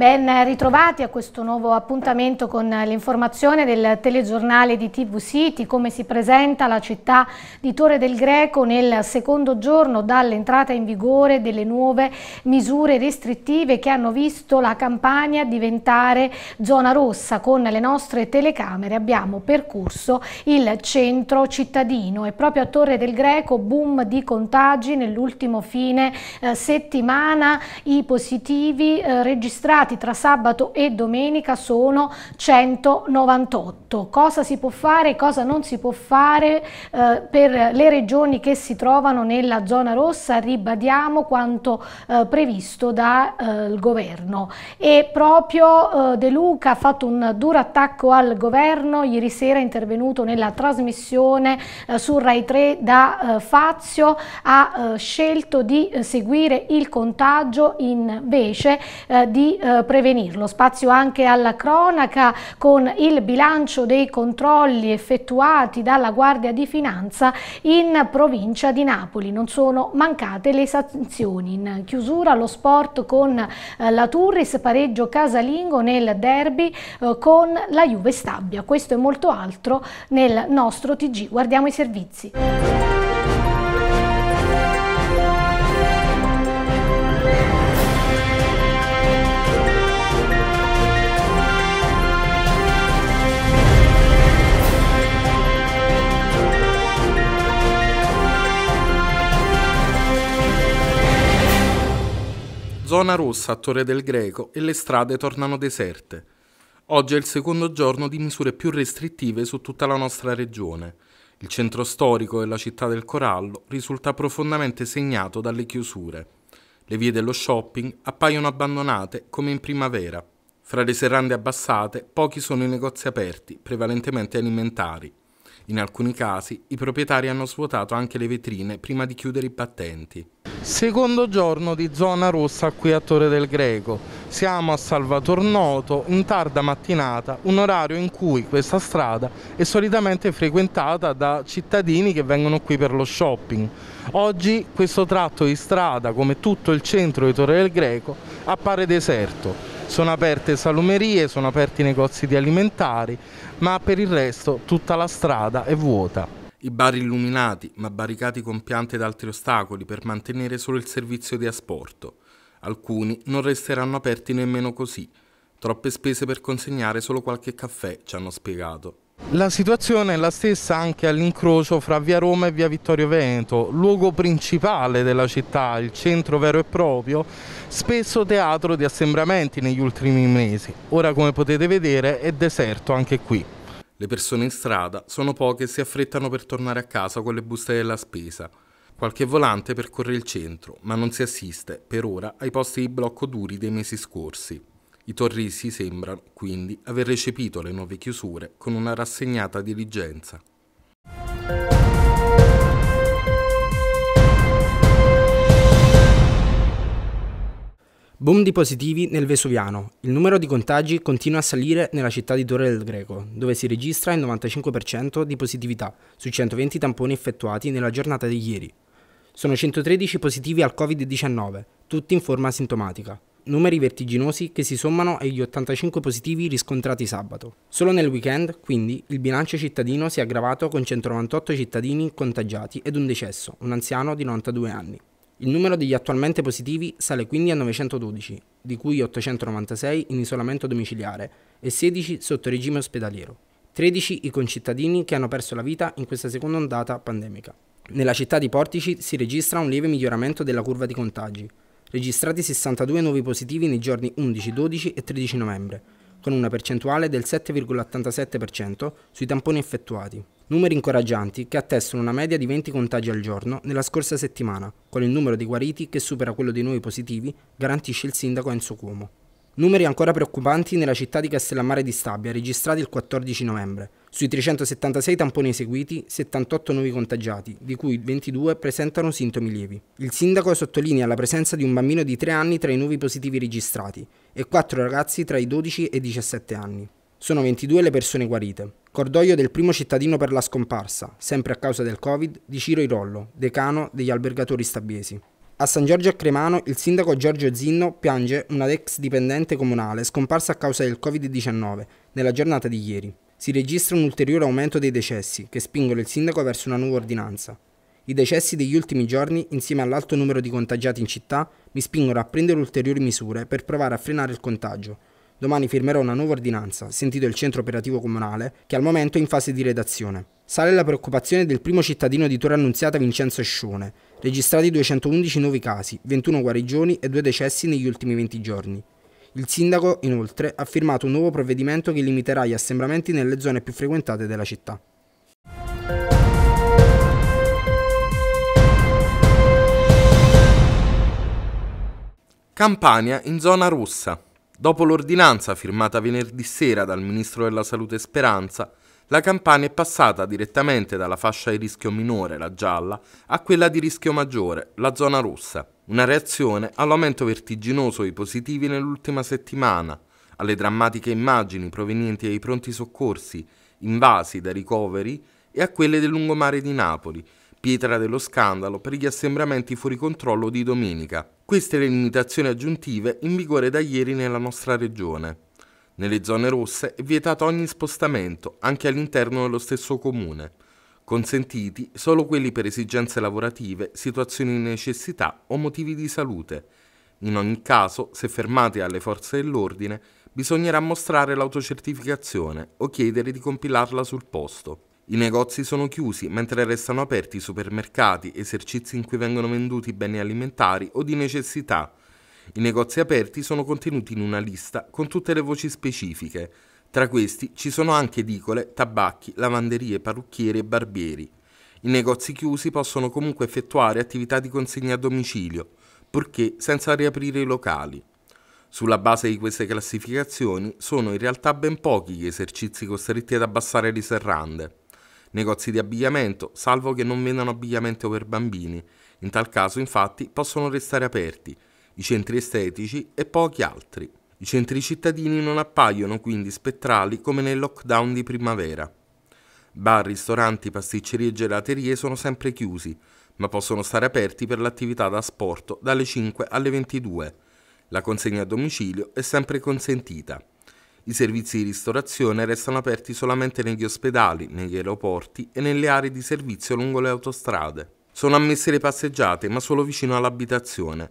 Ben ritrovati a questo nuovo appuntamento con l'informazione del telegiornale di TV City, come si presenta la città di Torre del Greco nel secondo giorno dall'entrata in vigore delle nuove misure restrittive che hanno visto la campagna diventare zona rossa. Con le nostre telecamere abbiamo percorso il centro cittadino e proprio a Torre del Greco boom di contagi nell'ultimo fine eh, settimana, i positivi eh, registrati registrati tra sabato e domenica sono 198. Cosa si può fare e cosa non si può fare eh, per le regioni che si trovano nella zona rossa? Ribadiamo quanto eh, previsto dal eh, governo. E proprio eh, De Luca ha fatto un duro attacco al governo, ieri sera è intervenuto nella trasmissione eh, su Rai 3 da eh, Fazio, ha scelto di seguire il contagio invece di eh, prevenirlo. Spazio anche alla cronaca con il bilancio dei controlli effettuati dalla Guardia di Finanza in provincia di Napoli. Non sono mancate le sanzioni. In chiusura lo sport con eh, la Turris, pareggio casalingo nel derby eh, con la Juve Stabia. Questo e molto altro nel nostro TG. Guardiamo i servizi. Zona rossa a Torre del Greco e le strade tornano deserte. Oggi è il secondo giorno di misure più restrittive su tutta la nostra regione. Il centro storico e la città del Corallo risulta profondamente segnato dalle chiusure. Le vie dello shopping appaiono abbandonate come in primavera. Fra le serrande abbassate, pochi sono i negozi aperti, prevalentemente alimentari. In alcuni casi i proprietari hanno svuotato anche le vetrine prima di chiudere i battenti. Secondo giorno di zona rossa qui a Torre del Greco. Siamo a Salvator Noto in tarda mattinata, un orario in cui questa strada è solitamente frequentata da cittadini che vengono qui per lo shopping. Oggi questo tratto di strada, come tutto il centro di Torre del Greco, appare deserto. Sono aperte salumerie, sono aperti negozi di alimentari ma per il resto tutta la strada è vuota. I bar illuminati, ma barricati con piante ed altri ostacoli per mantenere solo il servizio di asporto. Alcuni non resteranno aperti nemmeno così. Troppe spese per consegnare solo qualche caffè, ci hanno spiegato. La situazione è la stessa anche all'incrocio fra via Roma e via Vittorio Veneto, luogo principale della città, il centro vero e proprio, spesso teatro di assembramenti negli ultimi mesi. Ora come potete vedere è deserto anche qui. Le persone in strada sono poche e si affrettano per tornare a casa con le buste della spesa. Qualche volante percorre il centro, ma non si assiste, per ora, ai posti di blocco duri dei mesi scorsi. I torrisi sembrano quindi aver recepito le nuove chiusure con una rassegnata diligenza. Boom di positivi nel Vesuviano. Il numero di contagi continua a salire nella città di Torre del Greco, dove si registra il 95% di positività su 120 tamponi effettuati nella giornata di ieri. Sono 113 positivi al Covid-19, tutti in forma sintomatica numeri vertiginosi che si sommano agli 85 positivi riscontrati sabato. Solo nel weekend, quindi, il bilancio cittadino si è aggravato con 198 cittadini contagiati ed un decesso, un anziano di 92 anni. Il numero degli attualmente positivi sale quindi a 912, di cui 896 in isolamento domiciliare e 16 sotto regime ospedaliero. 13 i concittadini che hanno perso la vita in questa seconda ondata pandemica. Nella città di Portici si registra un lieve miglioramento della curva di contagi, registrati 62 nuovi positivi nei giorni 11, 12 e 13 novembre, con una percentuale del 7,87% sui tamponi effettuati. Numeri incoraggianti che attestano una media di 20 contagi al giorno nella scorsa settimana, con il numero di guariti che supera quello dei nuovi positivi, garantisce il sindaco Enzo Cuomo. Numeri ancora preoccupanti nella città di Castellammare di Stabia, registrati il 14 novembre. Sui 376 tamponi eseguiti, 78 nuovi contagiati, di cui 22 presentano sintomi lievi. Il sindaco sottolinea la presenza di un bambino di 3 anni tra i nuovi positivi registrati e 4 ragazzi tra i 12 e i 17 anni. Sono 22 le persone guarite. Cordoglio del primo cittadino per la scomparsa, sempre a causa del Covid, di Ciro Irollo, decano degli albergatori stabiesi. A San Giorgio a Cremano il sindaco Giorgio Zinno piange una ex dipendente comunale scomparsa a causa del Covid-19 nella giornata di ieri. Si registra un ulteriore aumento dei decessi che spingono il sindaco verso una nuova ordinanza. I decessi degli ultimi giorni, insieme all'alto numero di contagiati in città, mi spingono a prendere ulteriori misure per provare a frenare il contagio. Domani firmerò una nuova ordinanza, sentito il centro operativo comunale, che al momento è in fase di redazione. Sale la preoccupazione del primo cittadino di Torre Annunziata Vincenzo Escione, registrati 211 nuovi casi, 21 guarigioni e 2 decessi negli ultimi 20 giorni. Il sindaco, inoltre, ha firmato un nuovo provvedimento che limiterà gli assembramenti nelle zone più frequentate della città. Campania in zona russa. Dopo l'ordinanza firmata venerdì sera dal ministro della Salute Speranza, la Campania è passata direttamente dalla fascia di rischio minore, la gialla, a quella di rischio maggiore, la zona rossa. Una reazione all'aumento vertiginoso dei positivi nell'ultima settimana, alle drammatiche immagini provenienti dai pronti soccorsi, invasi da ricoveri, e a quelle del lungomare di Napoli, pietra dello scandalo per gli assembramenti fuori controllo di domenica. Queste le limitazioni aggiuntive in vigore da ieri nella nostra regione. Nelle zone rosse è vietato ogni spostamento, anche all'interno dello stesso comune. Consentiti solo quelli per esigenze lavorative, situazioni di necessità o motivi di salute. In ogni caso, se fermati alle forze dell'ordine, bisognerà mostrare l'autocertificazione o chiedere di compilarla sul posto. I negozi sono chiusi mentre restano aperti i supermercati, esercizi in cui vengono venduti beni alimentari o di necessità, i negozi aperti sono contenuti in una lista con tutte le voci specifiche. Tra questi ci sono anche edicole, tabacchi, lavanderie, parrucchieri e barbieri. I negozi chiusi possono comunque effettuare attività di consegna a domicilio, purché senza riaprire i locali. Sulla base di queste classificazioni sono in realtà ben pochi gli esercizi costretti ad abbassare le serrande. Negozi di abbigliamento, salvo che non vendano abbigliamento per bambini. In tal caso infatti possono restare aperti, i centri estetici e pochi altri. I centri cittadini non appaiono quindi spettrali come nel lockdown di primavera. Bar, ristoranti, pasticcerie e gelaterie sono sempre chiusi, ma possono stare aperti per l'attività da sport dalle 5 alle 22. La consegna a domicilio è sempre consentita. I servizi di ristorazione restano aperti solamente negli ospedali, negli aeroporti e nelle aree di servizio lungo le autostrade. Sono ammesse le passeggiate, ma solo vicino all'abitazione,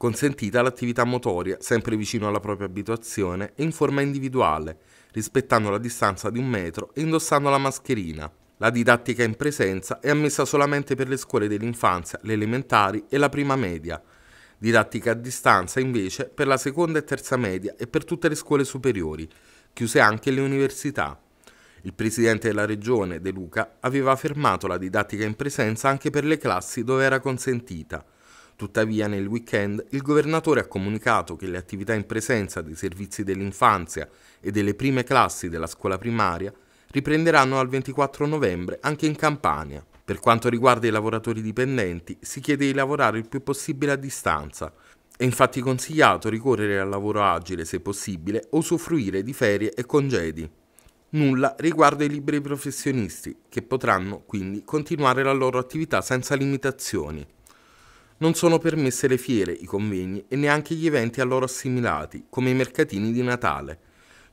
consentita l'attività motoria sempre vicino alla propria abituazione e in forma individuale, rispettando la distanza di un metro e indossando la mascherina. La didattica in presenza è ammessa solamente per le scuole dell'infanzia, le elementari e la prima media. Didattica a distanza invece per la seconda e terza media e per tutte le scuole superiori, chiuse anche le università. Il presidente della regione, De Luca, aveva fermato la didattica in presenza anche per le classi dove era consentita, Tuttavia nel weekend il governatore ha comunicato che le attività in presenza dei servizi dell'infanzia e delle prime classi della scuola primaria riprenderanno al 24 novembre anche in Campania. Per quanto riguarda i lavoratori dipendenti, si chiede di lavorare il più possibile a distanza. È infatti consigliato ricorrere al lavoro agile se possibile o usufruire di ferie e congedi. Nulla riguarda i liberi professionisti, che potranno quindi continuare la loro attività senza limitazioni. Non sono permesse le fiere, i convegni e neanche gli eventi a loro assimilati, come i mercatini di Natale.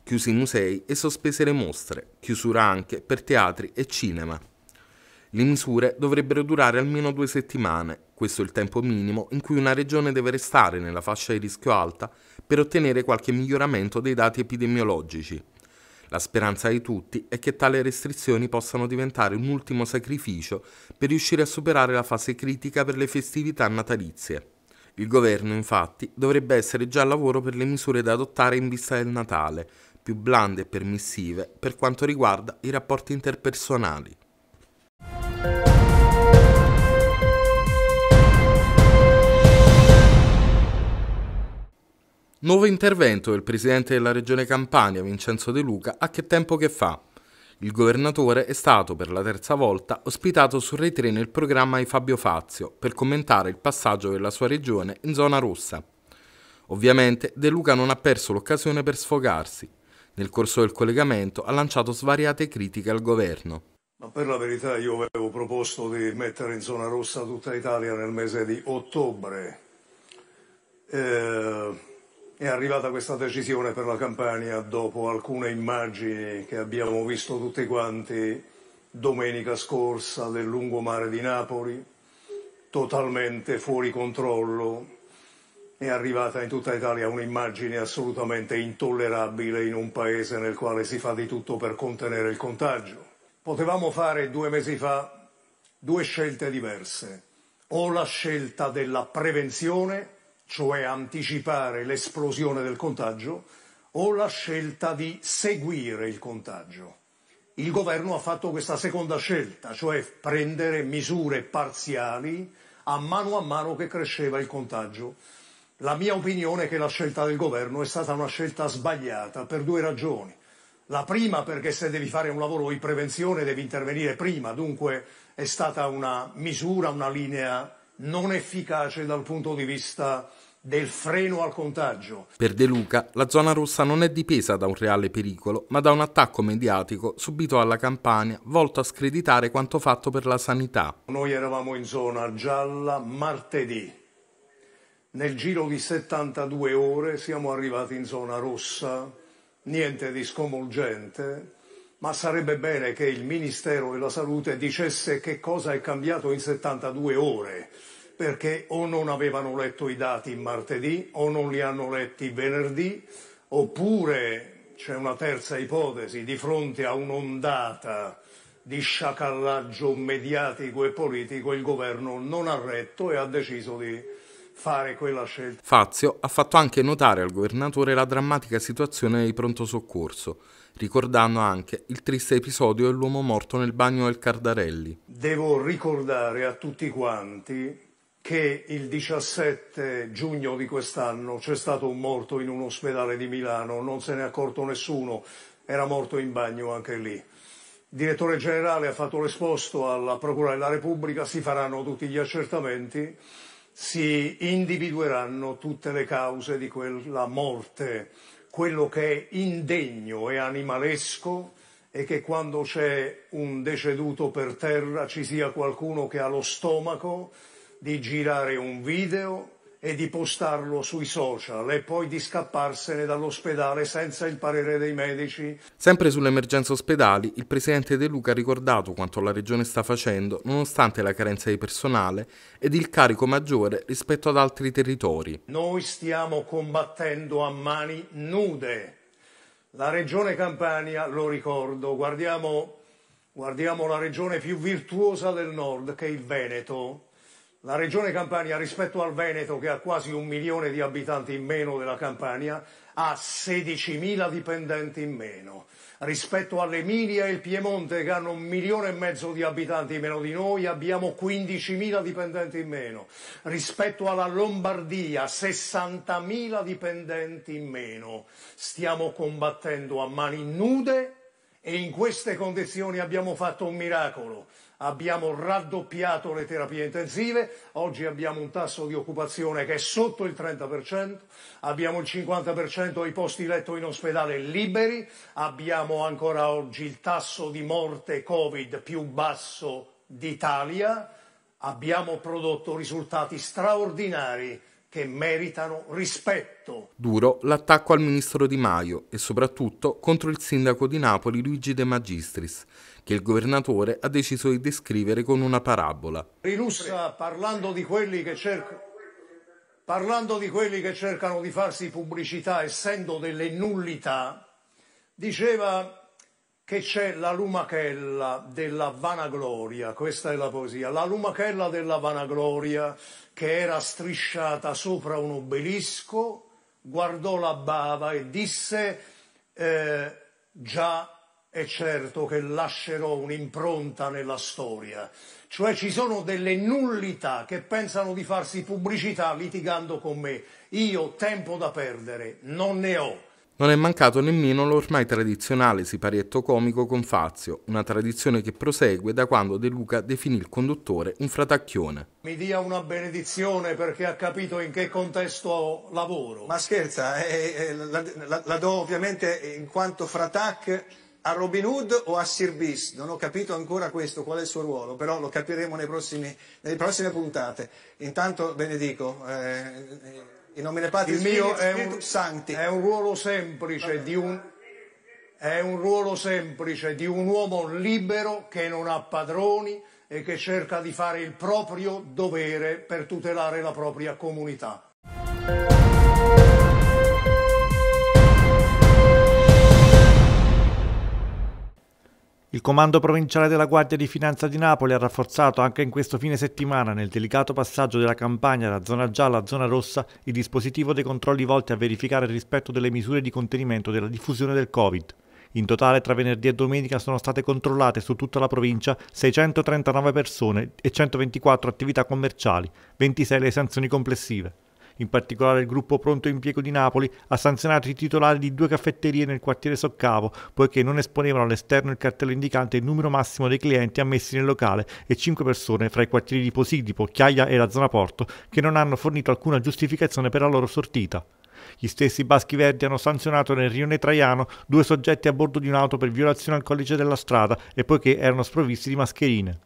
Chiusi i musei e sospese le mostre, chiusura anche per teatri e cinema. Le misure dovrebbero durare almeno due settimane, questo è il tempo minimo in cui una regione deve restare nella fascia di rischio alta per ottenere qualche miglioramento dei dati epidemiologici. La speranza di tutti è che tali restrizioni possano diventare un ultimo sacrificio per riuscire a superare la fase critica per le festività natalizie. Il governo, infatti, dovrebbe essere già al lavoro per le misure da adottare in vista del Natale, più blande e permissive per quanto riguarda i rapporti interpersonali. Nuovo intervento del presidente della regione Campania, Vincenzo De Luca, a che tempo che fa. Il governatore è stato per la terza volta ospitato su Rai 3 nel programma di Fabio Fazio per commentare il passaggio della sua regione in zona rossa. Ovviamente De Luca non ha perso l'occasione per sfogarsi. Nel corso del collegamento ha lanciato svariate critiche al governo. Ma per la verità io avevo proposto di mettere in zona rossa tutta l'Italia nel mese di ottobre. Eh è arrivata questa decisione per la Campania dopo alcune immagini che abbiamo visto tutti quanti domenica scorsa del lungomare di Napoli, totalmente fuori controllo. È arrivata in tutta Italia un'immagine assolutamente intollerabile in un paese nel quale si fa di tutto per contenere il contagio. Potevamo fare due mesi fa due scelte diverse, o la scelta della prevenzione cioè anticipare l'esplosione del contagio, o la scelta di seguire il contagio. Il governo ha fatto questa seconda scelta, cioè prendere misure parziali a mano a mano che cresceva il contagio. La mia opinione è che la scelta del governo è stata una scelta sbagliata per due ragioni. La prima perché se devi fare un lavoro di prevenzione devi intervenire prima, dunque è stata una misura, una linea non efficace dal punto di vista del freno al contagio. Per De Luca, la zona rossa non è dipesa da un reale pericolo, ma da un attacco mediatico subito alla campagna volto a screditare quanto fatto per la sanità. Noi eravamo in zona gialla martedì. Nel giro di 72 ore siamo arrivati in zona rossa, niente di sconvolgente, ma sarebbe bene che il Ministero della Salute dicesse che cosa è cambiato in 72 ore, perché o non avevano letto i dati martedì o non li hanno letti venerdì, oppure c'è una terza ipotesi di fronte a un'ondata di sciacallaggio mediatico e politico il governo non ha retto e ha deciso di fare quella scelta. Fazio ha fatto anche notare al governatore la drammatica situazione di pronto soccorso, ricordando anche il triste episodio dell'uomo morto nel bagno del Cardarelli. Devo ricordare a tutti quanti che il 17 giugno di quest'anno c'è stato un morto in un ospedale di Milano, non se ne è accorto nessuno, era morto in bagno anche lì. Il direttore generale ha fatto l'esposto alla Procura della Repubblica, si faranno tutti gli accertamenti si individueranno tutte le cause di quella morte, quello che è indegno e animalesco e che quando c'è un deceduto per terra ci sia qualcuno che ha lo stomaco di girare un video e di postarlo sui social e poi di scapparsene dall'ospedale senza il parere dei medici. Sempre sull'emergenza ospedali, il presidente De Luca ha ricordato quanto la regione sta facendo nonostante la carenza di personale ed il carico maggiore rispetto ad altri territori. Noi stiamo combattendo a mani nude. La regione Campania, lo ricordo, guardiamo, guardiamo la regione più virtuosa del nord che è il Veneto la regione Campania rispetto al Veneto che ha quasi un milione di abitanti in meno della Campania ha 16.000 dipendenti in meno. Rispetto all'Emilia e il Piemonte che hanno un milione e mezzo di abitanti in meno di noi abbiamo 15.000 dipendenti in meno. Rispetto alla Lombardia 60.000 dipendenti in meno. Stiamo combattendo a mani nude e in queste condizioni abbiamo fatto un miracolo abbiamo raddoppiato le terapie intensive, oggi abbiamo un tasso di occupazione che è sotto il 30%, abbiamo il 50% dei posti letto in ospedale liberi, abbiamo ancora oggi il tasso di morte Covid più basso d'Italia, abbiamo prodotto risultati straordinari che meritano rispetto. Duro l'attacco al ministro Di Maio e soprattutto contro il sindaco di Napoli Luigi De Magistris, che il governatore ha deciso di descrivere con una parabola. Rilussa parlando di quelli che cercano parlando di quelli che cercano di farsi pubblicità essendo delle nullità, diceva che c'è la lumachella della vanagloria, questa è la poesia, la lumachella della vanagloria che era strisciata sopra un obelisco, guardò la bava e disse eh, già è certo che lascerò un'impronta nella storia. Cioè ci sono delle nullità che pensano di farsi pubblicità litigando con me. Io tempo da perdere non ne ho. Non è mancato nemmeno l'ormai tradizionale siparietto comico con Fazio, una tradizione che prosegue da quando De Luca definì il conduttore un fratacchione. Mi dia una benedizione perché ha capito in che contesto lavoro. Ma scherza, eh, eh, eh la, la, la, do ovviamente in quanto fratac a Robin Hood o a Sir Bis? Non ho capito ancora questo, qual è il suo ruolo, però lo capiremo prossimi, nelle prossime puntate. Intanto benedico. Eh, eh in nomine Patris, il mio è un, Santi. È un ruolo semplice di un è un ruolo semplice di un uomo libero che non ha padroni e che cerca di fare il proprio dovere per tutelare la propria comunità. Il Comando Provinciale della Guardia di Finanza di Napoli ha rafforzato anche in questo fine settimana, nel delicato passaggio della campagna da zona gialla a zona rossa, il dispositivo dei controlli volti a verificare il rispetto delle misure di contenimento della diffusione del Covid. In totale tra venerdì e domenica sono state controllate su tutta la provincia 639 persone e 124 attività commerciali, 26 le sanzioni complessive. In particolare il gruppo Pronto Impiego di Napoli ha sanzionato i titolari di due caffetterie nel quartiere Soccavo, poiché non esponevano all'esterno il cartello indicante il numero massimo dei clienti ammessi nel locale e cinque persone fra i quartieri di Posidipo, Chiaia e la zona Porto, che non hanno fornito alcuna giustificazione per la loro sortita. Gli stessi Baschi Verdi hanno sanzionato nel rione Traiano due soggetti a bordo di un'auto per violazione al codice della strada e poiché erano sprovvisti di mascherine.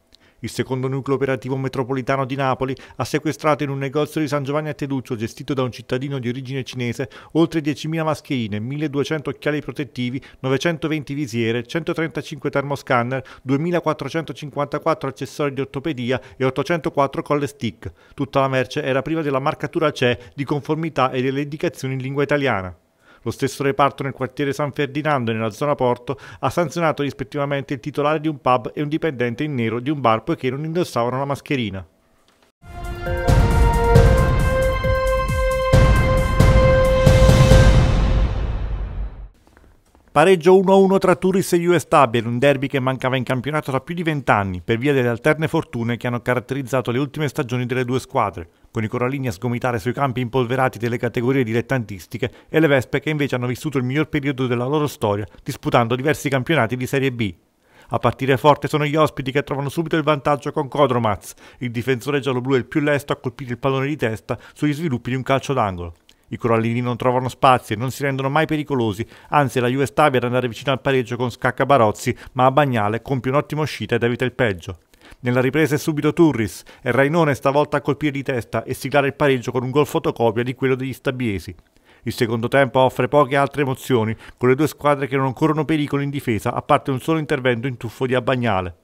Il secondo nucleo operativo metropolitano di Napoli ha sequestrato in un negozio di San Giovanni a Teduccio, gestito da un cittadino di origine cinese, oltre 10.000 mascherine, 1.200 occhiali protettivi, 920 visiere, 135 termoscanner, 2.454 accessori di ortopedia e 804 colle stick. Tutta la merce era priva della marcatura CE di conformità e delle indicazioni in lingua italiana. Lo stesso reparto nel quartiere San Ferdinando e nella zona Porto ha sanzionato rispettivamente il titolare di un pub e un dipendente in nero di un bar poiché non indossavano la mascherina. Pareggio 1-1 tra Turis e US Tabel, un derby che mancava in campionato da più di vent'anni per via delle alterne fortune che hanno caratterizzato le ultime stagioni delle due squadre, con i corallini a sgomitare sui campi impolverati delle categorie dilettantistiche e le Vespe che invece hanno vissuto il miglior periodo della loro storia, disputando diversi campionati di Serie B. A partire forte sono gli ospiti che trovano subito il vantaggio con Kodromaz, il difensore gialloblu è il più lesto a colpire il pallone di testa sugli sviluppi di un calcio d'angolo. I corallini non trovano spazio e non si rendono mai pericolosi, anzi la Juve sta per andare vicino al pareggio con Scacca Barozzi, ma a Bagnale compie un'ottima uscita ed evita il peggio. Nella ripresa è subito Turris e Rainone stavolta a colpire di testa e siglare il pareggio con un gol fotocopia di quello degli stabiesi. Il secondo tempo offre poche altre emozioni, con le due squadre che non corrono pericolo in difesa, a parte un solo intervento in tuffo di Abagnale.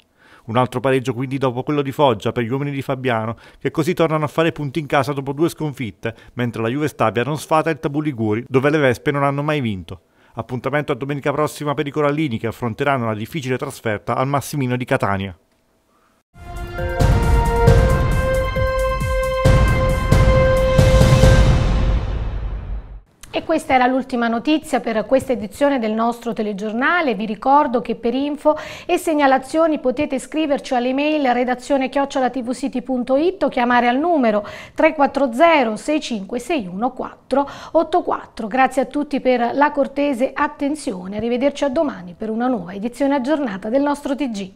Un altro pareggio quindi dopo quello di Foggia per gli uomini di Fabiano, che così tornano a fare punti in casa dopo due sconfitte, mentre la Juve Stabia non sfata il Tabù Liguri, dove le Vespe non hanno mai vinto. Appuntamento a domenica prossima per i Corallini che affronteranno la difficile trasferta al Massimino di Catania. E questa era l'ultima notizia per questa edizione del nostro telegiornale. Vi ricordo che per info e segnalazioni potete scriverci all'email redazione chiocciolatvcity.it o chiamare al numero 340 6561 484. Grazie a tutti per la cortese attenzione. Arrivederci a domani per una nuova edizione aggiornata del nostro TG.